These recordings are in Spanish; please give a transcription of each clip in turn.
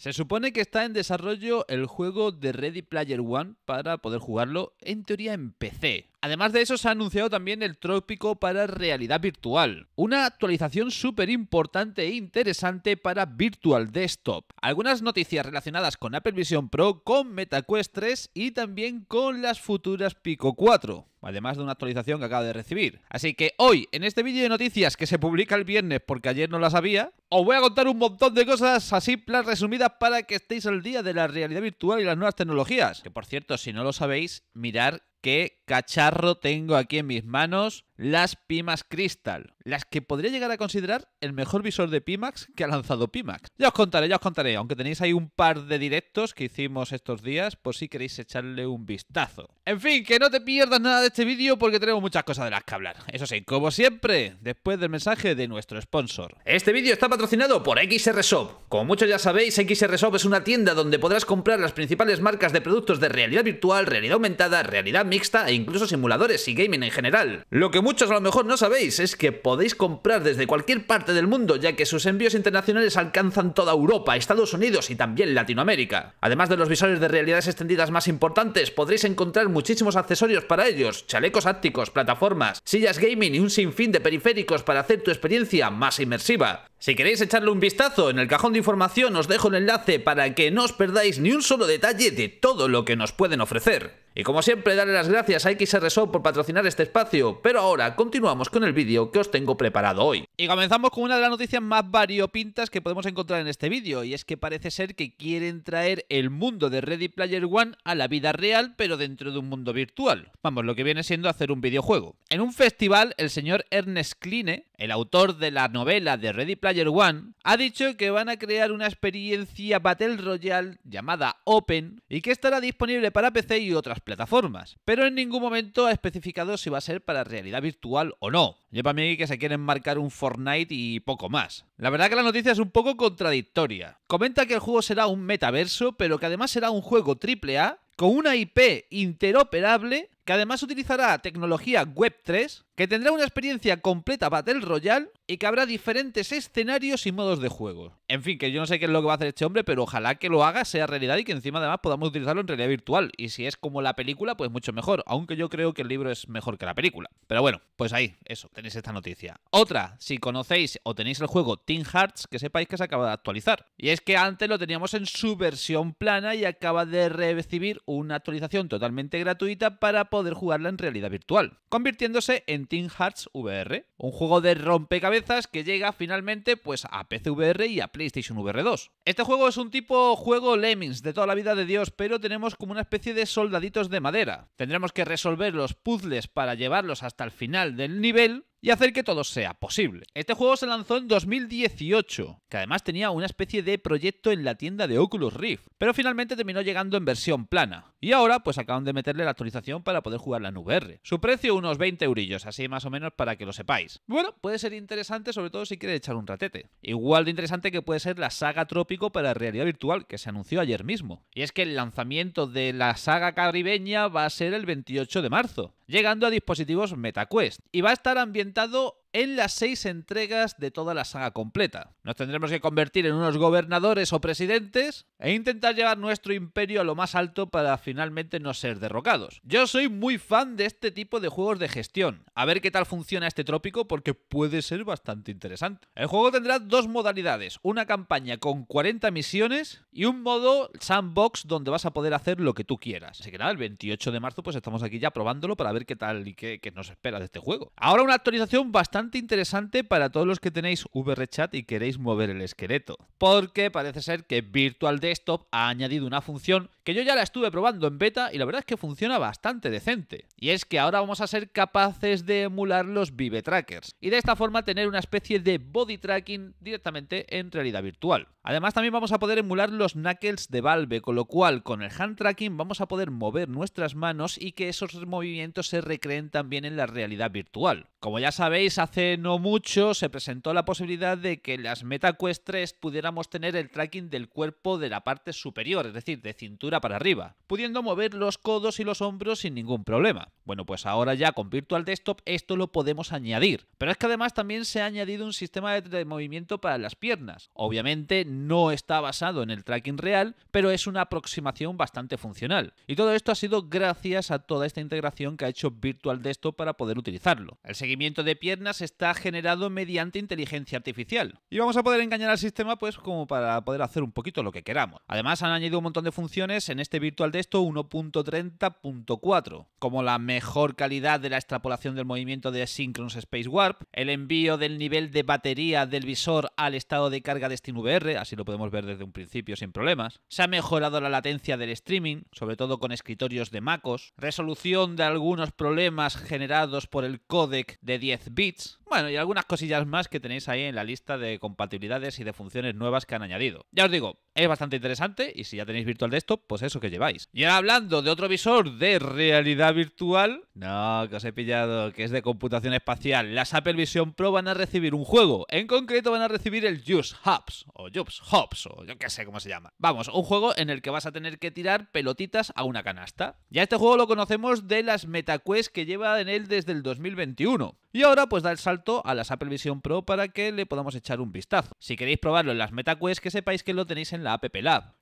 Se supone que está en desarrollo el juego de Ready Player One para poder jugarlo en teoría en PC, Además de eso, se ha anunciado también el trópico para realidad virtual, una actualización súper importante e interesante para Virtual Desktop. Algunas noticias relacionadas con Apple Vision Pro, con MetaQuest 3 y también con las futuras Pico 4 además de una actualización que acaba de recibir. Así que hoy, en este vídeo de noticias que se publica el viernes porque ayer no la sabía, os voy a contar un montón de cosas así plan resumidas para que estéis al día de la realidad virtual y las nuevas tecnologías. Que por cierto, si no lo sabéis, mirar qué cacharro tengo aquí en mis manos las Pimax Crystal, las que podría llegar a considerar el mejor visor de Pimax que ha lanzado Pimax. Ya os contaré, ya os contaré, aunque tenéis ahí un par de directos que hicimos estos días, por si queréis echarle un vistazo. En fin, que no te pierdas nada de este vídeo porque tenemos muchas cosas de las que hablar. Eso sí, como siempre, después del mensaje de nuestro sponsor. Este vídeo está patrocinado por XRShop. Como muchos ya sabéis, XRShop es una tienda donde podrás comprar las principales marcas de productos de realidad virtual, realidad aumentada, realidad mixta e incluso simuladores y gaming en general. Lo que muchos a lo mejor no sabéis es que podéis comprar desde cualquier parte del mundo, ya que sus envíos internacionales alcanzan toda Europa, Estados Unidos y también Latinoamérica. Además de los visores de realidades extendidas más importantes, podréis encontrar muchísimos accesorios para ellos, chalecos ápticos, plataformas, sillas gaming y un sinfín de periféricos para hacer tu experiencia más inmersiva. Si queréis echarle un vistazo, en el cajón de información os dejo el enlace para que no os perdáis ni un solo detalle de todo lo que nos pueden ofrecer. Y como siempre, darle las gracias a XRSO por patrocinar este espacio, pero ahora continuamos con el vídeo que os tengo preparado hoy. Y comenzamos con una de las noticias más variopintas que podemos encontrar en este vídeo, y es que parece ser que quieren traer el mundo de Ready Player One a la vida real, pero dentro de un mundo virtual. Vamos, lo que viene siendo hacer un videojuego. En un festival, el señor Ernest Kline, el autor de la novela de Ready Player One, ha dicho que van a crear una experiencia Battle Royale llamada Open, y que estará disponible para PC y otras plataformas, pero en ningún momento ha especificado si va a ser para realidad virtual o no. Lleva a mí que se quieren marcar un Fortnite y poco más. La verdad que la noticia es un poco contradictoria. Comenta que el juego será un metaverso, pero que además será un juego A, con una IP interoperable que además utilizará tecnología Web3 que tendrá una experiencia completa Battle Royale y que habrá diferentes escenarios y modos de juego. En fin, que yo no sé qué es lo que va a hacer este hombre, pero ojalá que lo haga, sea realidad y que encima además podamos utilizarlo en realidad virtual. Y si es como la película, pues mucho mejor, aunque yo creo que el libro es mejor que la película. Pero bueno, pues ahí, eso, tenéis esta noticia. Otra, si conocéis o tenéis el juego Team Hearts, que sepáis que se acaba de actualizar. Y es que antes lo teníamos en su versión plana y acaba de recibir una actualización totalmente gratuita para poder jugarla en realidad virtual, convirtiéndose en Team Hearts VR, un juego de rompecabezas que llega finalmente pues a PC VR y a PlayStation VR 2. Este juego es un tipo juego Lemmings de toda la vida de Dios, pero tenemos como una especie de soldaditos de madera. Tendremos que resolver los puzzles para llevarlos hasta el final del nivel y hacer que todo sea posible. Este juego se lanzó en 2018, que además tenía una especie de proyecto en la tienda de Oculus Rift, pero finalmente terminó llegando en versión plana. Y ahora pues acaban de meterle la actualización para poder jugarla en VR. Su precio unos 20 eurillos, así más o menos para que lo sepáis. Bueno, puede ser interesante sobre todo si quiere echar un ratete. Igual de interesante que puede ser la saga Trópico para realidad virtual que se anunció ayer mismo. Y es que el lanzamiento de la saga caribeña va a ser el 28 de marzo, llegando a dispositivos MetaQuest y va a estar ambientado intentado en las seis entregas de toda la saga completa. Nos tendremos que convertir en unos gobernadores o presidentes e intentar llevar nuestro imperio a lo más alto para finalmente no ser derrocados. Yo soy muy fan de este tipo de juegos de gestión. A ver qué tal funciona este trópico porque puede ser bastante interesante. El juego tendrá dos modalidades, una campaña con 40 misiones y un modo sandbox donde vas a poder hacer lo que tú quieras. Así que nada, el 28 de marzo pues estamos aquí ya probándolo para ver qué tal y qué, qué nos espera de este juego. Ahora una actualización bastante interesante para todos los que tenéis VRChat y queréis mover el esqueleto, porque parece ser que Virtual Desktop ha añadido una función que yo ya la estuve probando en beta y la verdad es que funciona bastante decente. Y es que ahora vamos a ser capaces de emular los Vive Trackers y de esta forma tener una especie de body tracking directamente en realidad virtual. Además también vamos a poder emular los knuckles de Valve, con lo cual con el hand tracking vamos a poder mover nuestras manos y que esos movimientos se recreen también en la realidad virtual. Como ya sabéis, hace hace no mucho se presentó la posibilidad de que en las MetaQuest 3 pudiéramos tener el tracking del cuerpo de la parte superior, es decir, de cintura para arriba, pudiendo mover los codos y los hombros sin ningún problema. Bueno, pues ahora ya con Virtual Desktop esto lo podemos añadir. Pero es que además también se ha añadido un sistema de movimiento para las piernas. Obviamente no está basado en el tracking real, pero es una aproximación bastante funcional. Y todo esto ha sido gracias a toda esta integración que ha hecho Virtual Desktop para poder utilizarlo. El seguimiento de piernas está generado mediante inteligencia artificial. Y vamos a poder engañar al sistema pues como para poder hacer un poquito lo que queramos. Además han añadido un montón de funciones en este Virtual Desktop 1.30.4, como la mejor calidad de la extrapolación del movimiento de Synchronous Space Warp, el envío del nivel de batería del visor al estado de carga de SteamVR, así lo podemos ver desde un principio sin problemas. Se ha mejorado la latencia del streaming, sobre todo con escritorios de MacOS, resolución de algunos problemas generados por el codec de 10 bits, bueno, y algunas cosillas más que tenéis ahí en la lista de compatibilidades y de funciones nuevas que han añadido. Ya os digo, es bastante interesante y si ya tenéis Virtual de esto pues eso que lleváis. Y ahora hablando de otro visor de realidad virtual, no, que os he pillado, que es de computación espacial, las Apple Vision Pro van a recibir un juego. En concreto van a recibir el Juice Hubs, o Jobs Hubs, o yo qué sé cómo se llama. Vamos, un juego en el que vas a tener que tirar pelotitas a una canasta. Ya este juego lo conocemos de las MetaQuest que lleva en él desde el 2021. Y ahora pues da el salto a las Apple Vision Pro para que le podamos echar un vistazo. Si queréis probarlo en las MetaQuest, que sepáis que lo tenéis en la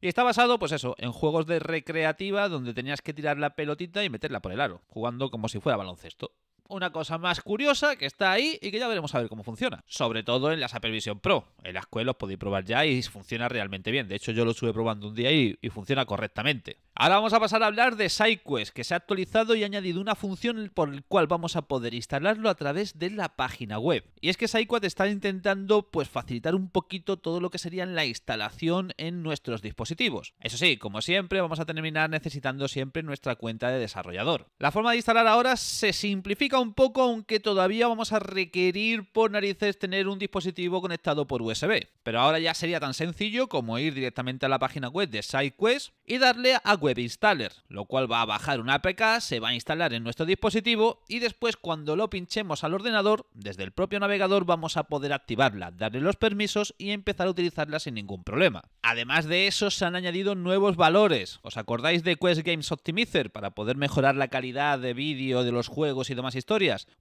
y está basado, pues eso, en juegos de recreativa donde tenías que tirar la pelotita y meterla por el aro, jugando como si fuera baloncesto una cosa más curiosa que está ahí y que ya veremos a ver cómo funciona. Sobre todo en la Supervision Pro. En las cuales los podéis probar ya y funciona realmente bien. De hecho, yo lo estuve probando un día y, funciona correctamente. Ahora vamos a pasar a hablar de SideQuest, que se ha actualizado y ha añadido una función por la cual vamos a poder instalarlo a través de la página web. Y es que SideQuest está intentando pues, facilitar un poquito todo lo que sería la instalación en nuestros dispositivos. Eso sí, como siempre, vamos a terminar necesitando siempre nuestra cuenta de desarrollador. La forma de instalar ahora se simplifica un poco, aunque todavía vamos a requerir por narices tener un dispositivo conectado por USB. Pero ahora ya sería tan sencillo como ir directamente a la página web de SideQuest y darle a Web Installer, lo cual va a bajar una APK, se va a instalar en nuestro dispositivo y después cuando lo pinchemos al ordenador, desde el propio navegador vamos a poder activarla, darle los permisos y empezar a utilizarla sin ningún problema. Además de eso, se han añadido nuevos valores. ¿Os acordáis de Quest Games Optimizer para poder mejorar la calidad de vídeo de los juegos y demás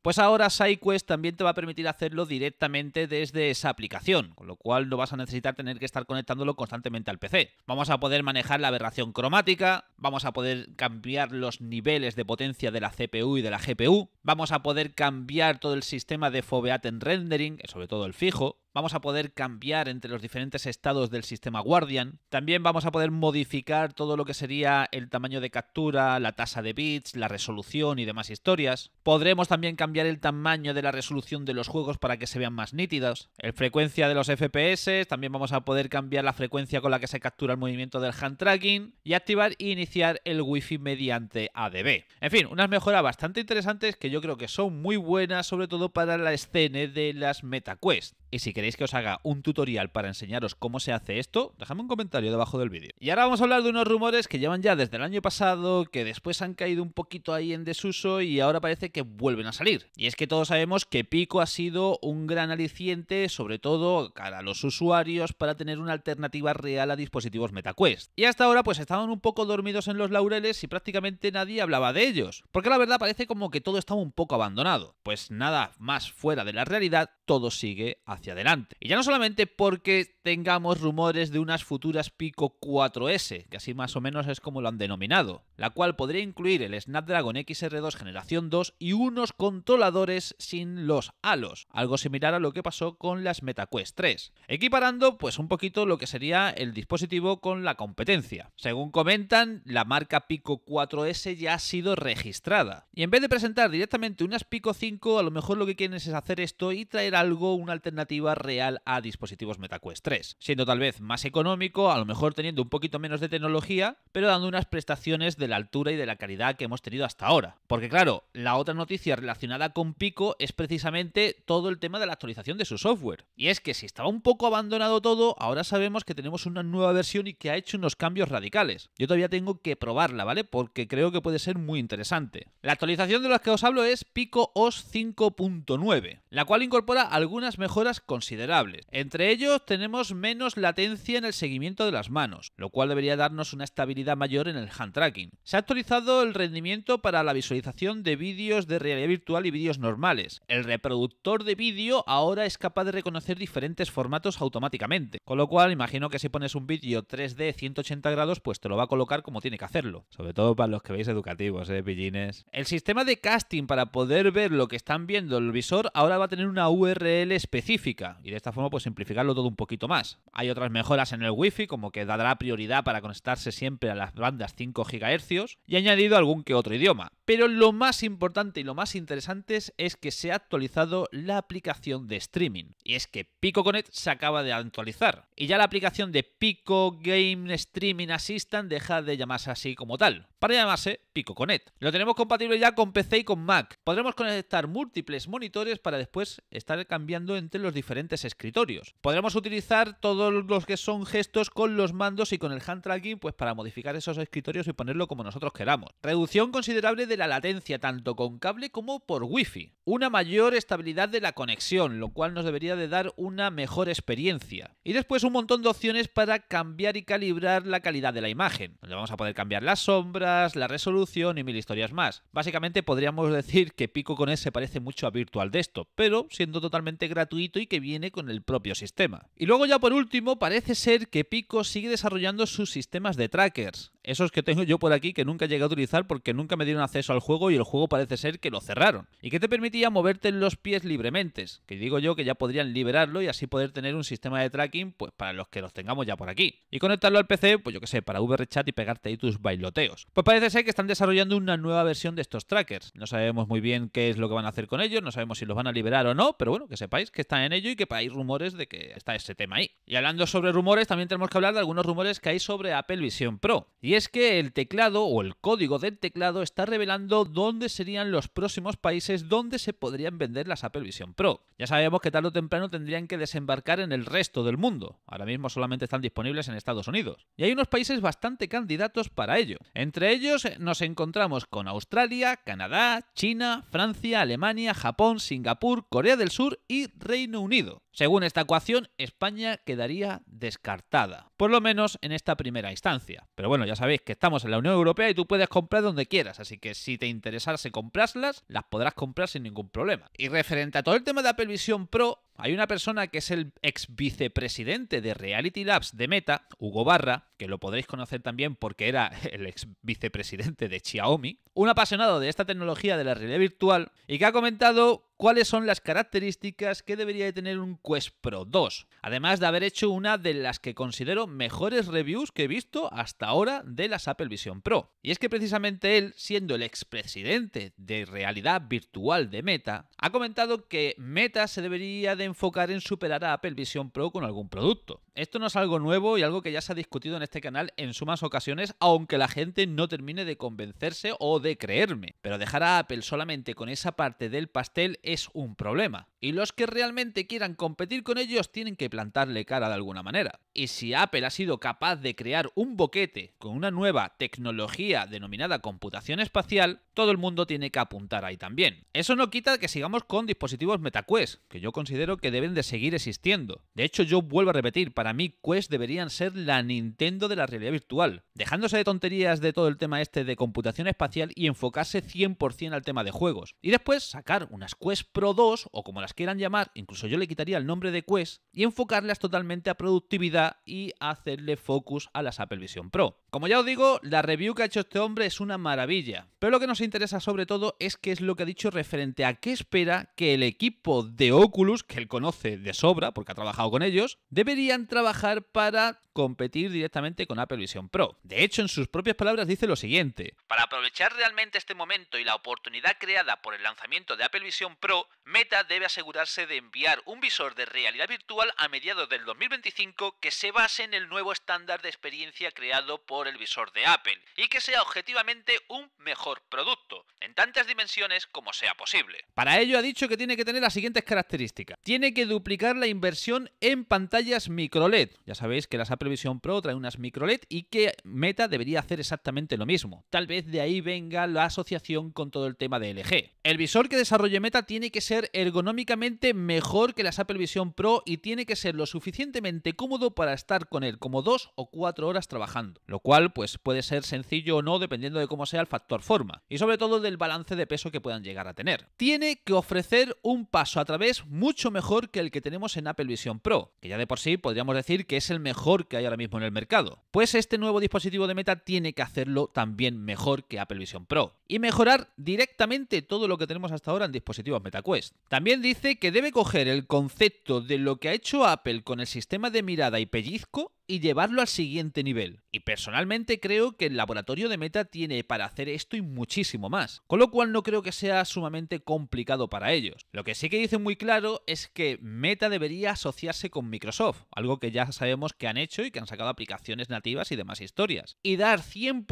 pues ahora SideQuest también te va a permitir hacerlo directamente desde esa aplicación, con lo cual no vas a necesitar tener que estar conectándolo constantemente al PC. Vamos a poder manejar la aberración cromática, vamos a poder cambiar los niveles de potencia de la CPU y de la GPU, vamos a poder cambiar todo el sistema de foveat en rendering, sobre todo el fijo, vamos a poder cambiar entre los diferentes estados del sistema Guardian, también vamos a poder modificar todo lo que sería el tamaño de captura, la tasa de bits, la resolución y demás historias. Podremos también cambiar el tamaño de la resolución de los juegos para que se vean más nítidos, el frecuencia de los FPS, también vamos a poder cambiar la frecuencia con la que se captura el movimiento del hand tracking y activar e iniciar el wifi mediante ADB. En fin, unas mejoras bastante interesantes que yo creo que son muy buenas sobre todo para la escena de las MetaQuest. Y si queréis que os haga un tutorial para enseñaros cómo se hace esto, dejadme un comentario debajo del vídeo. Y ahora vamos a hablar de unos rumores que llevan ya desde el año pasado, que después han caído un poquito ahí en desuso y ahora parece que vuelven a salir. Y es que todos sabemos que Pico ha sido un gran aliciente, sobre todo para los usuarios, para tener una alternativa real a dispositivos MetaQuest. Y hasta ahora pues estaban un poco dormidos en los laureles y prácticamente nadie hablaba de ellos. Porque la verdad parece como que todo estaba un poco abandonado. Pues nada más fuera de la realidad, todo sigue a hacia adelante. Y ya no solamente porque tengamos rumores de unas futuras Pico 4S, que así más o menos es como lo han denominado, la cual podría incluir el Snapdragon XR2 generación 2 y unos controladores sin los halos, algo similar a lo que pasó con las MetaQuest 3, equiparando pues un poquito lo que sería el dispositivo con la competencia. Según comentan, la marca Pico 4S ya ha sido registrada. Y en vez de presentar directamente unas Pico 5, a lo mejor lo que quieren es hacer esto y traer algo, una alternativa real a dispositivos MetaQuest 3, siendo tal vez más económico, a lo mejor teniendo un poquito menos de tecnología, pero dando unas prestaciones de la altura y de la calidad que hemos tenido hasta ahora. Porque claro, la otra noticia relacionada con Pico es precisamente todo el tema de la actualización de su software. Y es que si estaba un poco abandonado todo, ahora sabemos que tenemos una nueva versión y que ha hecho unos cambios radicales. Yo todavía tengo que probarla, ¿vale? Porque creo que puede ser muy interesante. La actualización de la que os hablo es Pico OS 5.9, la cual incorpora algunas mejoras considerables. Entre ellos tenemos menos latencia en el seguimiento de las manos, lo cual debería darnos una estabilidad mayor en el hand tracking. Se ha actualizado el rendimiento para la visualización de vídeos de realidad virtual y vídeos normales. El reproductor de vídeo ahora es capaz de reconocer diferentes formatos automáticamente, con lo cual imagino que si pones un vídeo 3D 180 grados, pues te lo va a colocar como tiene que hacerlo. Sobre todo para los que veis educativos, eh, pillines. El sistema de casting para poder ver lo que están viendo el visor ahora va a tener una URL específica y de esta forma pues simplificarlo todo un poquito más. Hay otras mejoras en el wifi, como que dará prioridad para conectarse siempre a las bandas 5 GHz y añadido algún que otro idioma. Pero lo más importante y lo más interesante es que se ha actualizado la aplicación de streaming. Y es que Pico Connect se acaba de actualizar. Y ya la aplicación de Pico Game Streaming Assistant deja de llamarse así como tal, para llamarse Pico Connect. Lo tenemos compatible ya con PC y con Mac. Podremos conectar múltiples monitores para después estar cambiando entre los diferentes escritorios. Podremos utilizar todos los que son gestos con los mandos y con el hand tracking pues para modificar esos escritorios y ponerlo como nosotros queramos. Reducción considerable de la latencia tanto con cable como por wifi. Una mayor estabilidad de la conexión, lo cual nos debería de dar una mejor experiencia. Y después un montón de opciones para cambiar y calibrar la calidad de la imagen. Le vamos a poder cambiar las sombras, la resolución y mil historias más. Básicamente podríamos decir que Pico con e S parece mucho a Virtual Desktop, pero siendo totalmente gratuito y que viene con el propio sistema. Y luego ya por último, parece ser que Pico sigue desarrollando sus sistemas de trackers. Esos que tengo yo por aquí que nunca llegué a utilizar porque nunca me dieron acceso al juego y el juego parece ser que lo cerraron, y que te permitía moverte en los pies libremente, que digo yo que ya podrían liberarlo y así poder tener un sistema de tracking pues para los que los tengamos ya por aquí, y conectarlo al PC, pues yo que sé, para VRChat y pegarte ahí tus bailoteos. Pues parece ser que están desarrollando una nueva versión de estos trackers, no sabemos muy bien qué es lo que van a hacer con ellos, no sabemos si los van a liberar o no, pero bueno, que sepáis que están en ello y que hay rumores de que está ese tema ahí. Y hablando sobre rumores, también tenemos que hablar de algunos rumores que hay sobre Apple Vision Pro, y es que el teclado o el código del teclado está revelando dónde serían los próximos países donde se podrían vender las Apple Vision Pro. Ya sabemos que tarde o temprano tendrían que desembarcar en el resto del mundo. Ahora mismo solamente están disponibles en Estados Unidos. Y hay unos países bastante candidatos para ello. Entre ellos eh, nos encontramos con Australia, Canadá, China, Francia, Alemania, Japón, Singapur, Corea del Sur y Reino Unido. Según esta ecuación, España quedaría descartada, por lo menos en esta primera instancia. Pero bueno, ya sabéis que estamos en la Unión Europea y tú puedes comprar donde quieras, así que si te interesase comprarlas, las podrás comprar sin ningún problema. Y referente a todo el tema de Apple Vision Pro, hay una persona que es el ex vicepresidente de Reality Labs de Meta, Hugo Barra, que lo podréis conocer también porque era el ex vicepresidente de Xiaomi, un apasionado de esta tecnología de la realidad virtual y que ha comentado cuáles son las características que debería de tener un Quest Pro 2, además de haber hecho una de las que considero mejores reviews que he visto hasta ahora de las Apple Vision Pro. Y es que precisamente él, siendo el expresidente de realidad virtual de Meta, ha comentado que Meta se debería de enfocar en superar a Apple Vision Pro con algún producto. Esto no es algo nuevo y algo que ya se ha discutido en este canal en sumas ocasiones, aunque la gente no termine de convencerse o de creerme. Pero dejar a Apple solamente con esa parte del pastel es un problema. Y los que realmente quieran competir con ellos tienen que plantarle cara de alguna manera. Y si Apple ha sido capaz de crear un boquete con una nueva tecnología denominada computación espacial, todo el mundo tiene que apuntar ahí también. Eso no quita que sigamos con dispositivos MetaQuest, que yo considero que deben de seguir existiendo. De hecho, yo vuelvo a repetir, para para mí Quest deberían ser la Nintendo de la realidad virtual, dejándose de tonterías de todo el tema este de computación espacial y enfocarse 100% al tema de juegos. Y después sacar unas Quest Pro 2 o como las quieran llamar, incluso yo le quitaría el nombre de Quest y enfocarlas totalmente a productividad y hacerle focus a las Apple Vision Pro. Como ya os digo, la review que ha hecho este hombre es una maravilla, pero lo que nos interesa sobre todo es qué es lo que ha dicho referente a qué espera que el equipo de Oculus, que él conoce de sobra porque ha trabajado con ellos, deberían trabajar para competir directamente con Apple Vision Pro. De hecho, en sus propias palabras dice lo siguiente. Para aprovechar realmente este momento y la oportunidad creada por el lanzamiento de Apple Vision Pro, Meta debe asegurarse de enviar un visor de realidad virtual a mediados del 2025 que se base en el nuevo estándar de experiencia creado por el visor de Apple y que sea objetivamente un mejor producto, en tantas dimensiones como sea posible. Para ello ha dicho que tiene que tener las siguientes características. Tiene que duplicar la inversión en pantallas micro LED. Ya sabéis que las Apple Vision Pro traen unas micro LED y que Meta debería hacer exactamente lo mismo. Tal vez de ahí venga la asociación con todo el tema de LG. El visor que desarrolle Meta tiene que ser ergonómicamente mejor que las Apple Vision Pro y tiene que ser lo suficientemente cómodo para estar con él como dos o cuatro horas trabajando, lo cual pues puede ser sencillo o no dependiendo de cómo sea el factor forma y sobre todo del balance de peso que puedan llegar a tener. Tiene que ofrecer un paso a través mucho mejor que el que tenemos en Apple Vision Pro, que ya de por sí podríamos decir que es el mejor que hay ahora mismo en el mercado. Pues este nuevo dispositivo de Meta tiene que hacerlo también mejor que Apple Vision Pro y mejorar directamente todo lo que tenemos hasta ahora en dispositivos MetaQuest. También dice que debe coger el concepto de lo que ha hecho Apple con el sistema de mirada y pellizco y llevarlo al siguiente nivel. Y personalmente creo que el laboratorio de Meta tiene para hacer esto y muchísimo más, con lo cual no creo que sea sumamente complicado para ellos. Lo que sí que dicen muy claro es que Meta debería asociarse con Microsoft, algo que ya sabemos que han hecho y que han sacado aplicaciones nativas y demás historias, y dar 100%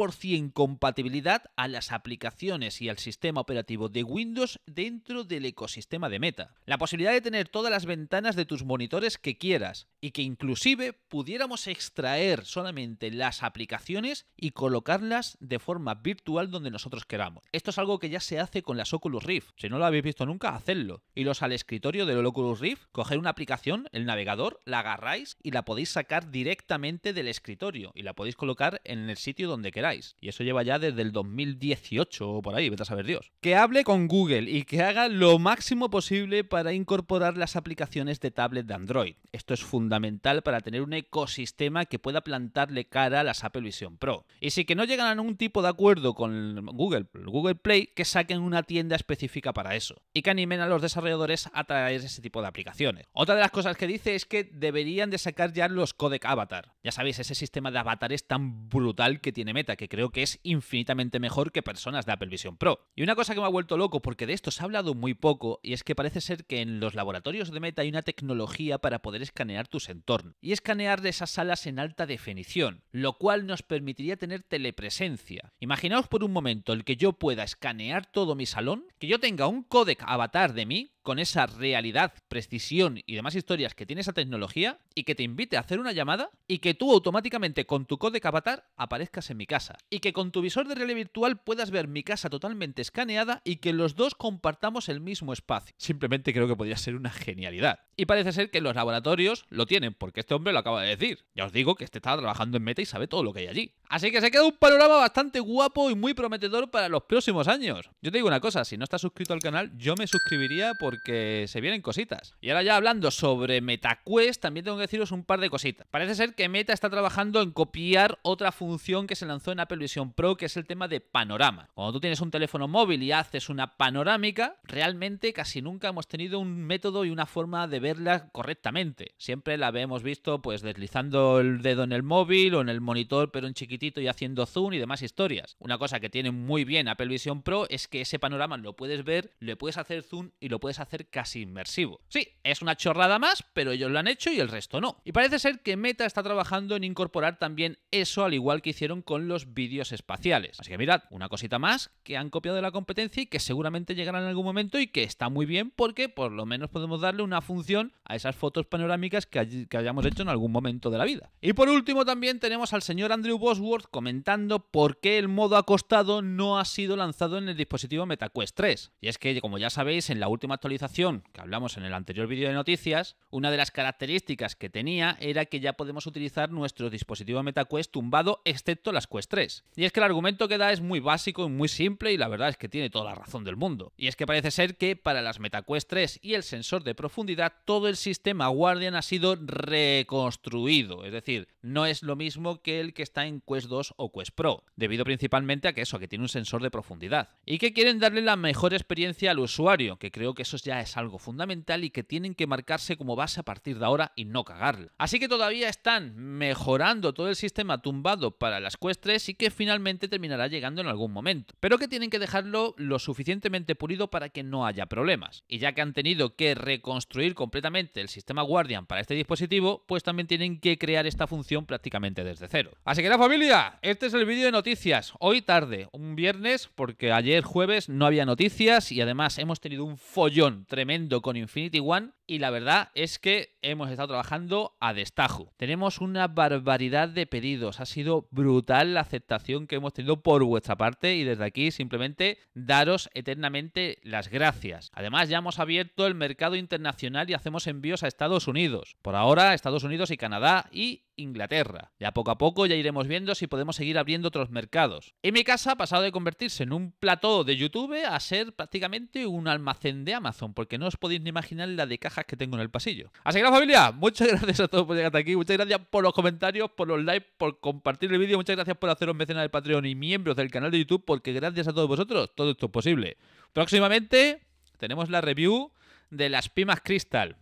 compatibilidad a las aplicaciones y al sistema operativo de Windows dentro del ecosistema de Meta. La posibilidad de tener todas las ventanas de tus monitores que quieras y que inclusive pudiéramos extraer solamente las aplicaciones y colocarlas de forma virtual donde nosotros queramos. Esto es algo que ya se hace con las Oculus Rift. Si no lo habéis visto nunca, hacedlo. Iros al escritorio del Oculus Rift, coger una aplicación, el navegador, la agarráis y la podéis sacar directamente del escritorio y la podéis colocar en el sitio donde queráis. Y eso lleva ya desde el 2018 o por ahí, vete a saber Dios. Que hable con Google y que haga lo máximo posible para incorporar las aplicaciones de tablet de Android. Esto es fundamental para tener un ecosistema que pueda plantarle cara a las Apple Vision Pro. Y si que no llegan a ningún tipo de acuerdo con Google, Google Play, que saquen una tienda específica para eso y que animen a los desarrolladores a traer ese tipo de aplicaciones. Otra de las cosas que dice es que deberían de sacar ya los codec avatar. Ya sabéis, ese sistema de avatares tan brutal que tiene Meta, que creo que es infinitamente mejor que personas de Apple Vision Pro. Y una cosa que me ha vuelto loco, porque de esto se ha hablado muy poco, y es que parece ser que en los laboratorios de Meta hay una tecnología para poder escanear tus entornos. Y escanear esas en alta definición, lo cual nos permitiría tener telepresencia. Imaginaos por un momento el que yo pueda escanear todo mi salón, que yo tenga un codec avatar de mí, con esa realidad, precisión y demás historias que tiene esa tecnología y que te invite a hacer una llamada y que tú automáticamente con tu código avatar aparezcas en mi casa y que con tu visor de realidad virtual puedas ver mi casa totalmente escaneada y que los dos compartamos el mismo espacio. Simplemente creo que podría ser una genialidad. Y parece ser que los laboratorios lo tienen porque este hombre lo acaba de decir. Ya os digo que este estaba trabajando en Meta y sabe todo lo que hay allí. Así que se queda un panorama bastante guapo y muy prometedor para los próximos años. Yo te digo una cosa, si no estás suscrito al canal, yo me suscribiría por que se vienen cositas. Y ahora ya hablando sobre MetaQuest, también tengo que deciros un par de cositas. Parece ser que Meta está trabajando en copiar otra función que se lanzó en Apple Vision Pro, que es el tema de panorama. Cuando tú tienes un teléfono móvil y haces una panorámica, realmente casi nunca hemos tenido un método y una forma de verla correctamente. Siempre la hemos visto pues deslizando el dedo en el móvil o en el monitor pero en chiquitito y haciendo zoom y demás historias. Una cosa que tiene muy bien Apple Vision Pro es que ese panorama lo puedes ver, le puedes hacer zoom y lo puedes hacer hacer casi inmersivo. Sí, es una chorrada más, pero ellos lo han hecho y el resto no. Y parece ser que Meta está trabajando en incorporar también eso al igual que hicieron con los vídeos espaciales. Así que mirad, una cosita más que han copiado de la competencia y que seguramente llegará en algún momento y que está muy bien porque por lo menos podemos darle una función a esas fotos panorámicas que, que hayamos hecho en algún momento de la vida. Y por último también tenemos al señor Andrew Bosworth comentando por qué el modo acostado no ha sido lanzado en el dispositivo Meta Quest 3. Y es que, como ya sabéis, en la última actualización que hablamos en el anterior vídeo de noticias, una de las características que tenía era que ya podemos utilizar nuestro dispositivo MetaQuest tumbado excepto las Quest 3. Y es que el argumento que da es muy básico y muy simple y la verdad es que tiene toda la razón del mundo. Y es que parece ser que para las MetaQuest 3 y el sensor de profundidad todo el sistema Guardian ha sido reconstruido, es decir, no es lo mismo que el que está en Quest 2 o Quest Pro, debido principalmente a que eso, que tiene un sensor de profundidad. Y que quieren darle la mejor experiencia al usuario, que creo que eso ya es algo fundamental y que tienen que marcarse como base a partir de ahora y no cagarlo. Así que todavía están mejorando todo el sistema tumbado para las Quest y que finalmente terminará llegando en algún momento, pero que tienen que dejarlo lo suficientemente pulido para que no haya problemas. Y ya que han tenido que reconstruir completamente el sistema Guardian para este dispositivo, pues también tienen que crear esta función prácticamente desde cero. Así que la familia, este es el vídeo de noticias. Hoy tarde, un viernes, porque ayer jueves no había noticias y además hemos tenido un follón tremendo con Infinity One y la verdad es que hemos estado trabajando a destajo. Tenemos una barbaridad de pedidos, ha sido brutal la aceptación que hemos tenido por vuestra parte y desde aquí simplemente daros eternamente las gracias. Además ya hemos abierto el mercado internacional y hacemos envíos a Estados Unidos. Por ahora Estados Unidos y Canadá y Inglaterra. Ya poco a poco ya iremos viendo si podemos seguir abriendo otros mercados. En mi casa ha pasado de convertirse en un plató de YouTube a ser prácticamente un almacén de Amazon, porque no os podéis ni imaginar la de caja que tengo en el pasillo. Así que la familia, muchas gracias a todos por llegar hasta aquí, muchas gracias por los comentarios, por los likes, por compartir el vídeo, muchas gracias por haceros mecenas del Patreon y miembros del canal de YouTube, porque gracias a todos vosotros todo esto es posible. Próximamente tenemos la review de las Pimas Crystal.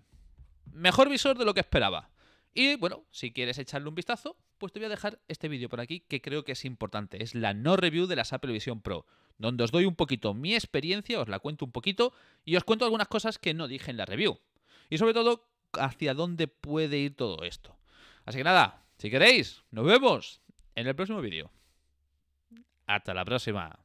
Mejor visor de lo que esperaba. Y bueno, si quieres echarle un vistazo, pues te voy a dejar este vídeo por aquí que creo que es importante. Es la no review de las Apple Vision Pro, donde os doy un poquito mi experiencia, os la cuento un poquito y os cuento algunas cosas que no dije en la review y sobre todo hacia dónde puede ir todo esto. Así que nada, si queréis, nos vemos en el próximo vídeo. Hasta la próxima.